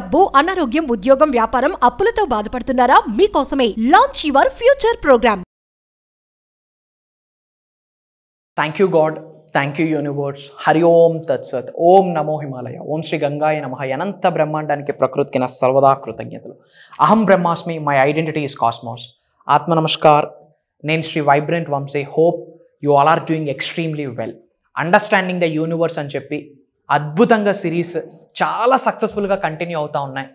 అబ్బు అనారోగ్యం ఉద్యోగం వ్యాపారం అప్పుల తో బాధపడుతున్నారా మీ కోసమే launch your future programme thank you god thank you universe Hari ఓం తత్ సత్ ఓం నమో హిమాలయాయ ఓం శ్రీ గంగాయ నమః అనంత బ్రహ్మాండానికి ప్రకృతికిన సర్వదా కృతజ్ఞతలు అహం బ్రహ్మాస్మి మై ఐడెంటిటీ ఇస్ కాస్మోస్ ఆత్మ నమస్కార్ నేన్ Shri vibrant Vamshi hope you are doing extremely well understanding the universe అని చెప్పి అద్భుతంగా సిరీస్ చాలా సక్సెస్ఫుల్గా కంటిన్యూ అవుతూ ఉన్నాయి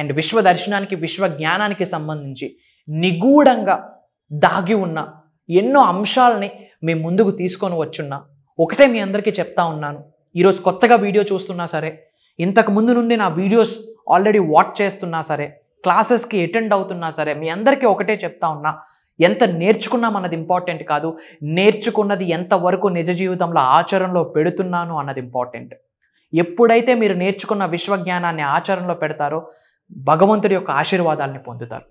అండ్ విశ్వ దర్శనానికి విశ్వ జ్ఞానానికి సంబంధించి నిగూఢంగా దాగి ఉన్న ఎన్నో అంశాలని మేము ముందుకు తీసుకొని వచ్చున్నా ఒకటే మీ అందరికీ చెప్తా ఉన్నాను ఈరోజు కొత్తగా వీడియో చూస్తున్నా సరే ఇంతకు ముందు నుండి నా వీడియోస్ ఆల్రెడీ వాచ్ చేస్తున్నా సరే క్లాసెస్కి అటెండ్ అవుతున్నా సరే మీ అందరికీ ఒకటే చెప్తా ఉన్నా ఎంత నేర్చుకున్నాం అన్నది ఇంపార్టెంట్ కాదు నేర్చుకున్నది ఎంతవరకు నిజ జీవితంలో ఆచరణలో పెడుతున్నాను అన్నది ఇంపార్టెంట్ ఎప్పుడైతే మీరు నేర్చుకున్న విశ్వజ్ఞానాన్ని ఆచరణలో పెడతారో భగవంతుడి యొక్క ఆశీర్వాదాలని పొందుతారు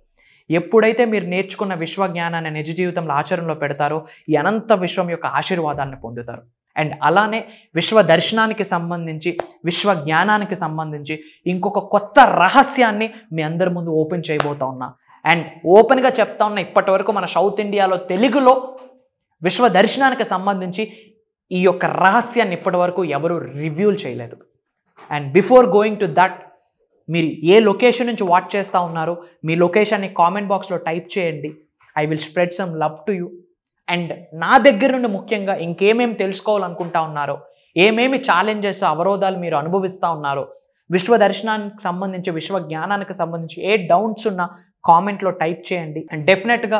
ఎప్పుడైతే మీరు నేర్చుకున్న విశ్వజ్ఞానాన్ని నిజ జీవితంలో ఆచరణలో పెడతారో ఈ అనంత విశ్వం యొక్క ఆశీర్వాదాలను పొందుతారు అండ్ అలానే విశ్వ దర్శనానికి సంబంధించి విశ్వ జ్ఞానానికి సంబంధించి ఇంకొక కొత్త రహస్యాన్ని మీ అందరి ముందు ఓపెన్ చేయబోతా ఉన్నా అండ్ ఓపెన్గా చెప్తా ఉన్న ఇప్పటి వరకు మన సౌత్ ఇండియాలో తెలుగులో విశ్వ దర్శనానికి సంబంధించి ఈ యొక్క రహస్యాన్ని ఇప్పటి వరకు ఎవరు రివ్యూల్ చేయలేదు and before going to that మీరు ఏ లొకేషన్ నుంచి వాచ్ చేస్తూ ఉన్నారో మీ లొకేషన్ని కామెంట్ బాక్స్లో టైప్ చేయండి I will spread some love to you and నా దగ్గర నుండి ముఖ్యంగా ఇంకేమేమి తెలుసుకోవాలనుకుంటా ఉన్నారో ఏమేమి ఛాలెంజెస్ అవరోధాలు మీరు అనుభవిస్తూ ఉన్నారో విశ్వ దర్శనానికి సంబంధించి విశ్వ జ్ఞానానికి సంబంధించి ఏ డౌట్స్ ఉన్నా కామెంట్లో టైప్ చేయండి అండ్ డెఫినెట్గా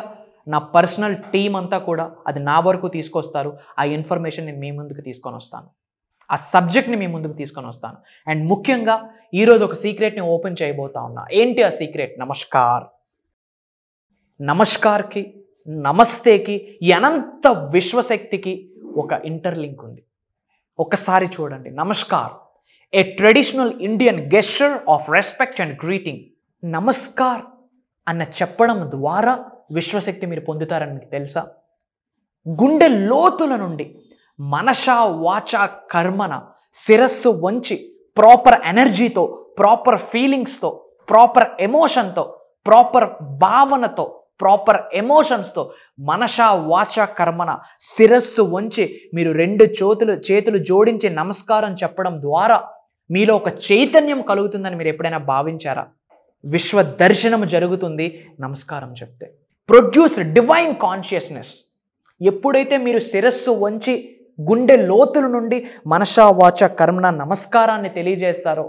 నా పర్సనల్ టీం అంతా కూడా అది నా వరకు తీసుకొస్తారు ఆ ఇన్ఫర్మేషన్ నేను మీ ముందుకు తీసుకొని వస్తాను ఆ సబ్జెక్ట్ని మీ ముందుకు తీసుకొని వస్తాను అండ్ ముఖ్యంగా ఈరోజు ఒక సీక్రెట్ని ఓపెన్ చేయబోతా ఉన్నా ఏంటి ఆ సీక్రెట్ నమస్కార్ నమస్కార్కి నమస్తేకి అనంత విశ్వశక్తికి ఒక ఇంటర్లింక్ ఉంది ఒకసారి చూడండి నమస్కార్ a traditional Indian gesture of respect and greeting నమస్కార్ అన్న చెప్పడం ద్వారా విశ్వశక్తి మీరు పొందుతారని మీకు తెలుసా గుండె లోతుల నుండి మనష వాచ కర్మన శిరస్సు వంచి ప్రాపర్ ఎనర్జీతో ప్రాపర్ ఫీలింగ్స్తో ప్రాపర్ ఎమోషన్తో ప్రాపర్ భావనతో ప్రాపర్ ఎమోషన్స్తో మనష వాచ కర్మన శిరస్సు వంచి మీరు రెండు చేతులు చేతులు జోడించి నమస్కారం చెప్పడం ద్వారా మీలో ఒక చైతన్యం కలుగుతుందని మీరు ఎప్పుడైనా భావించారా విశ్వ దర్శనం జరుగుతుంది నమస్కారం చెప్తే ప్రొడ్యూస్ డివైన్ కాన్షియస్నెస్ ఎప్పుడైతే మీరు శిరస్సు వంచి గుండె లోతుల నుండి మనసా వాచ కర్మణ నమస్కారాన్ని తెలియజేస్తారో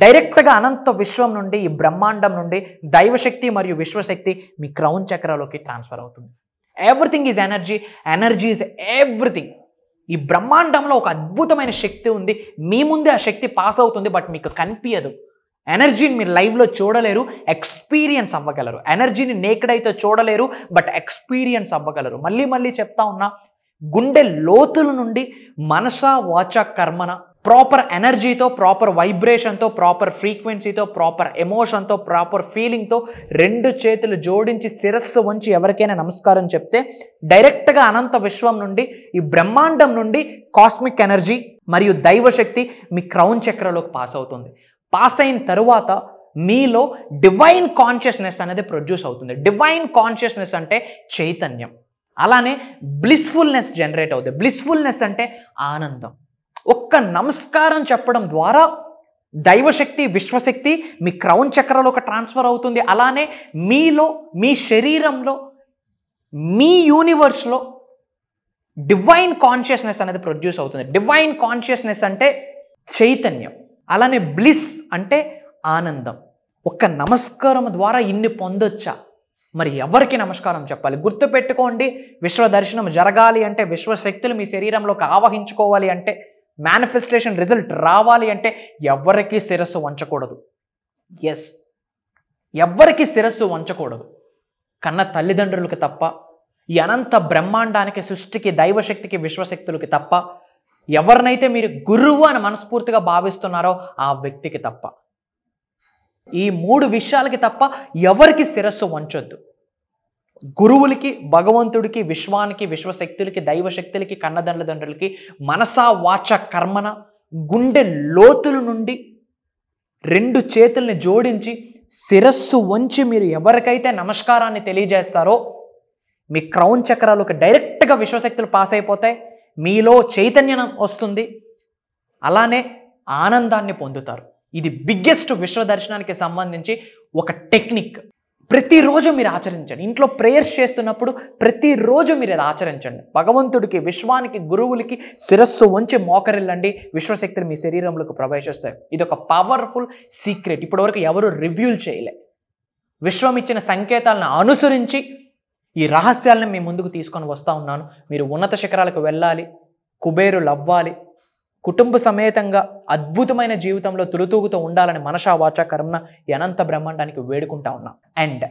డైరెక్ట్గా అనంత విశ్వం నుండి ఈ బ్రహ్మాండం నుండి దైవశక్తి మరియు విశ్వశక్తి మీ క్రౌన్ చక్రలోకి ట్రాన్స్ఫర్ అవుతుంది everything is energy energy is everything ఈ బ్రహ్మాండంలో ఒక అద్భుతమైన శక్తి ఉంది మీ ముందే ఆ శక్తి పాస్ అవుతుంది బట్ మీకు కనిపించదు ఎనర్జీని మీరు లైవ్లో చూడలేరు ఎక్స్పీరియన్స్ అవ్వగలరు ఎనర్జీని నేకడ్ అయితే చూడలేరు బట్ ఎక్స్పీరియన్స్ అవ్వగలరు మళ్ళీ మళ్ళీ చెప్తా ఉన్నా గుండె లోతుల నుండి మనస వాచ కర్మన ప్రాపర్ ఎనర్జీతో ప్రాపర్ వైబ్రేషన్తో ప్రాపర్ ఫ్రీక్వెన్సీతో ప్రాపర్ ఎమోషన్తో ప్రాపర్ ఫీలింగ్తో రెండు చేతులు జోడించి శిరస్సు వంచి ఎవరికైనా నమస్కారం చెప్తే డైరెక్ట్గా అనంత విశ్వం నుండి ఈ బ్రహ్మాండం నుండి కాస్మిక్ ఎనర్జీ మరియు దైవశక్తి మీ క్రౌన్ చక్రలోకి పాస్ అవుతుంది పాస్ అయిన తరువాత మీలో డివైన్ కాన్షియస్నెస్ అనేది ప్రొడ్యూస్ అవుతుంది డివైన్ కాన్షియస్నెస్ అంటే చైతన్యం అలానే బ్లిస్ఫుల్నెస్ జనరేట్ అవుతుంది బ్లిస్ఫుల్నెస్ అంటే ఆనందం ఒక్క నమస్కారం చెప్పడం ద్వారా దైవశక్తి విశ్వశక్తి మీ క్రౌన్ ఒక ట్రాన్స్ఫర్ అవుతుంది అలానే మీలో మీ శరీరంలో మీ యూనివర్స్లో డివైన్ కాన్షియస్నెస్ అనేది ప్రొడ్యూస్ అవుతుంది డివైన్ కాన్షియస్నెస్ అంటే చైతన్యం అలానే బ్లిస్ అంటే ఆనందం ఒక్క నమస్కారం ద్వారా ఇన్ని పొందొచ్చా మరి ఎవరికి నమస్కారం చెప్పాలి గుర్తుపెట్టుకోండి విశ్వ దర్శనం జరగాలి అంటే విశ్వశక్తులు మీ శరీరంలోకి ఆవహించుకోవాలి అంటే మేనిఫెస్టేషన్ రిజల్ట్ రావాలి అంటే ఎవరికి శిరస్సు వంచకూడదు ఎస్ ఎవరికి శిరస్సు వంచకూడదు కన్న తల్లిదండ్రులకి తప్ప ఈ అనంత బ్రహ్మాండానికి సృష్టికి దైవశక్తికి విశ్వశక్తులకి తప్ప ఎవరినైతే మీరు గురువు అని మనస్ఫూర్తిగా భావిస్తున్నారో ఆ వ్యక్తికి తప్ప ఈ మూడు విషయాలకి తప్ప ఎవరికి శిరస్సు వంచొద్దు గురువులకి భగవంతుడికి విశ్వానికి విశ్వశక్తులకి దైవశక్తులకి కన్నదండ్రులకి మనసా వాచ కర్మన గుండె లోతుల నుండి రెండు చేతుల్ని జోడించి శిరస్సు వంచి మీరు ఎవరికైతే నమస్కారాన్ని తెలియజేస్తారో మీ క్రౌన్ చక్రాలకు డైరెక్ట్గా విశ్వశక్తులు పాస్ అయిపోతాయి మీలో చైతన్యం వస్తుంది అలానే ఆనందాన్ని పొందుతారు ఇది బిగ్గెస్ట్ విశ్వ దర్శనానికి సంబంధించి ఒక టెక్నిక్ ప్రతిరోజు మీరు ఆచరించండి ఇంట్లో ప్రేయర్స్ చేస్తున్నప్పుడు ప్రతిరోజు మీరు అది ఆచరించండి భగవంతుడికి విశ్వానికి గురువులకి శిరస్సు వంచి మోకరిల్లండి విశ్వశక్తులు మీ శరీరంలోకి ప్రవేశిస్తాయి ఇది ఒక పవర్ఫుల్ సీక్రెట్ ఇప్పటివరకు ఎవరు రివ్యూల్ చేయలే విశ్వం ఇచ్చిన సంకేతాలను అనుసరించి ఈ రహస్యాలను మీ ముందుకు తీసుకొని వస్తూ ఉన్నాను మీరు ఉన్నత శిఖరాలకు వెళ్ళాలి కుబేరులు అవ్వాలి కుటుంబ సమేతంగా అద్భుతమైన జీవితంలో తులుతూగుతూ ఉండాలని మనషా వాచ కర్మన అనంత బ్రహ్మాండానికి వేడుకుంటా ఉన్నాం అండ్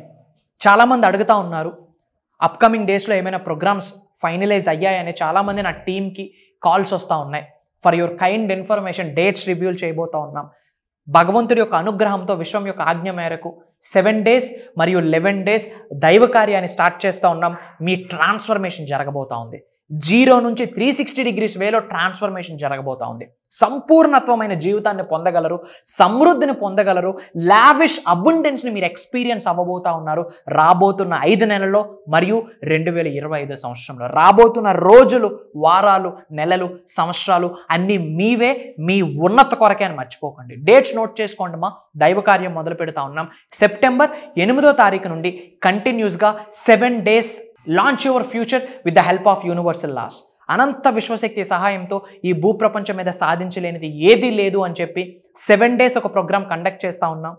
చాలామంది అడుగుతూ ఉన్నారు అప్కమింగ్ డేస్లో ఏమైనా ప్రోగ్రామ్స్ ఫైనలైజ్ అయ్యాయని చాలామంది నా టీంకి కాల్స్ వస్తూ ఉన్నాయి for your kind information dates రివ్యూల్ చేయబోతూ ఉన్నాం భగవంతుడి యొక్క అనుగ్రహంతో విశ్వం యొక్క ఆజ్ఞ మేరకు సెవెన్ డేస్ మరియు లెవెన్ డేస్ దైవ కార్యాన్ని స్టార్ట్ చేస్తూ ఉన్నాం మీ ట్రాన్స్ఫర్మేషన్ జరగబోతూ ఉంది జీరో నుంచి త్రీ సిక్స్టీ డిగ్రీస్ వేలో ట్రాన్స్ఫర్మేషన్ జరగబోతా ఉంది సంపూర్ణత్వమైన జీవితాన్ని పొందగలరు సమృద్ధిని పొందగలరు లావిష్ అబుండెన్స్ని మీరు ఎక్స్పీరియన్స్ అవ్వబోతా ఉన్నారు రాబోతున్న ఐదు నెలల్లో మరియు రెండు వేల ఇరవై ఐదు సంవత్సరంలో రాబోతున్న రోజులు వారాలు నెలలు సంవత్సరాలు అన్నీ మీవే మీ ఉన్నత కొరకే అని మర్చిపోకండి డేట్స్ నోట్ చేసుకోండి మా దైవ కార్యం మొదలు పెడతా ఉన్నాం సెప్టెంబర్ ఎనిమిదో తారీఖు నుండి కంటిన్యూస్గా seven days launch your future with the help of universal laws అనంత విశ్వశక్తి సహాయంతో ఈ భూప్రపంచం మీద సాధించలేనిది ఏదీ లేదు అని చెప్పి సెవెన్ డేస్ ఒక ప్రోగ్రామ్ కండక్ట్ చేస్తూ ఉన్నాం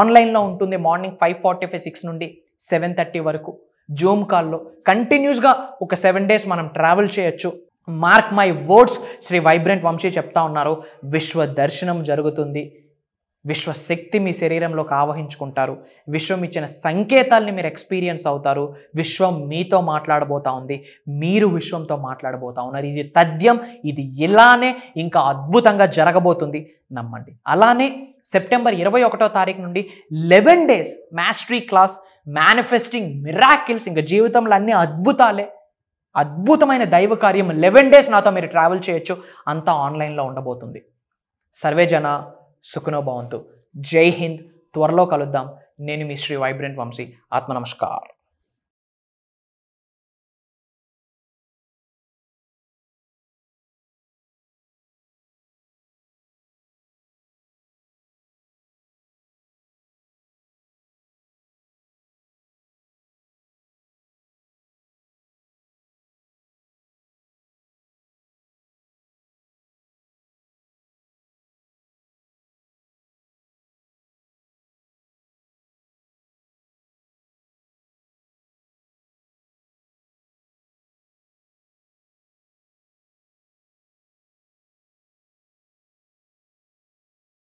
ఆన్లైన్లో ఉంటుంది morning five forty five six నుండి సెవెన్ థర్టీ వరకు జూమ్ కాల్లో కంటిన్యూస్గా ఒక సెవెన్ డేస్ మనం ట్రావెల్ చేయొచ్చు mark my words Shri vibrant Vamshi చెప్తా ఉన్నారు విశ్వ దర్శనం జరుగుతుంది విశ్వశక్తి మీ శరీరంలోకి ఆవహించుకుంటారు విశ్వం ఇచ్చిన సంకేతాల్ని మీరు ఎక్స్పీరియన్స్ అవుతారు విశ్వం మీతో మాట్లాడబోతా ఉంది మీరు విశ్వంతో మాట్లాడబోతా ఉన్నారు ఇది తథ్యం ఇది ఇలానే ఇంకా అద్భుతంగా జరగబోతుంది నమ్మండి అలానే సెప్టెంబర్ ఇరవై ఒకటో తారీఖు నుండి eleven days mastery class manifesting miracles ఇంకా జీవితంలో అన్ని అద్భుతాలే అద్భుతమైన దైవ కార్యం లెవెన్ డేస్ నాతో మీరు ట్రావెల్ చేయొచ్చు అంతా ఆన్లైన్లో ఉండబోతుంది సర్వేజన సుఖనోభవంతు జై హింద్ త్వరలో కలుద్దాం నేను మీ శ్రీ వైబ్రెంట్ వంశీ ఆత్మ నమస్కార్